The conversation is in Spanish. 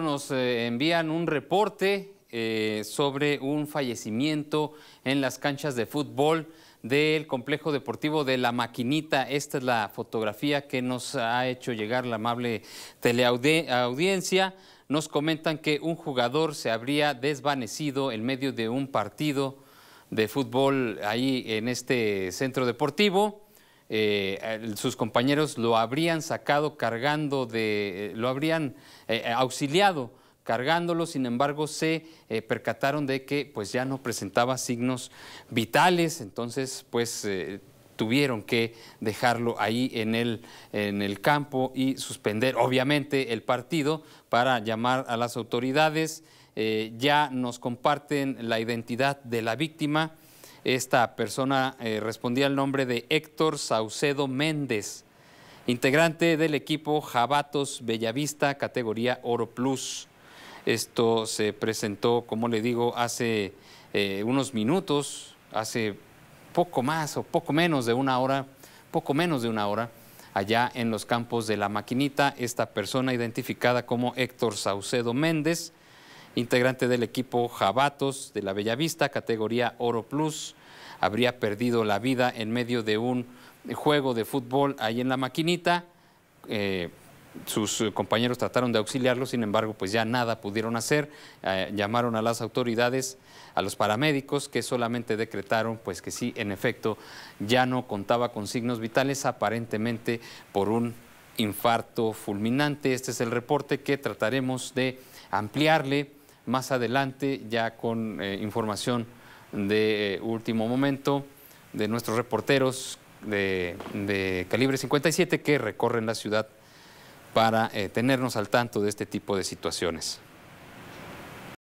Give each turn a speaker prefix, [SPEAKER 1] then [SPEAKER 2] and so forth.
[SPEAKER 1] nos eh, envían un reporte eh, sobre un fallecimiento en las canchas de fútbol del complejo deportivo de La Maquinita. Esta es la fotografía que nos ha hecho llegar la amable teleaudiencia. Nos comentan que un jugador se habría desvanecido en medio de un partido de fútbol ahí en este centro deportivo. Eh, sus compañeros lo habrían sacado cargando de, eh, lo habrían eh, auxiliado cargándolo, sin embargo se percataron de que pues ya no presentaba signos vitales, entonces pues tuvieron que dejarlo ahí en el, en el campo y suspender obviamente el partido para llamar a las autoridades, ya nos comparten la identidad de la víctima, esta persona eh, respondía al nombre de Héctor Saucedo Méndez, integrante del equipo Jabatos Bellavista, categoría Oro Plus. Esto se presentó, como le digo, hace eh, unos minutos, hace poco más o poco menos de una hora, poco menos de una hora, allá en los campos de la maquinita, esta persona identificada como Héctor Saucedo Méndez, integrante del equipo Jabatos de la Bellavista, categoría Oro Plus, habría perdido la vida en medio de un juego de fútbol ahí en la maquinita. Eh, sus compañeros trataron de auxiliarlo, sin embargo, pues ya nada pudieron hacer. Eh, llamaron a las autoridades, a los paramédicos, que solamente decretaron pues que sí, en efecto, ya no contaba con signos vitales, aparentemente por un infarto fulminante. Este es el reporte que trataremos de ampliarle más adelante, ya con eh, información de eh, último momento de nuestros reporteros de, calibre 57 que recorren la ciudad para eh, tenernos al tanto de este tipo de situaciones.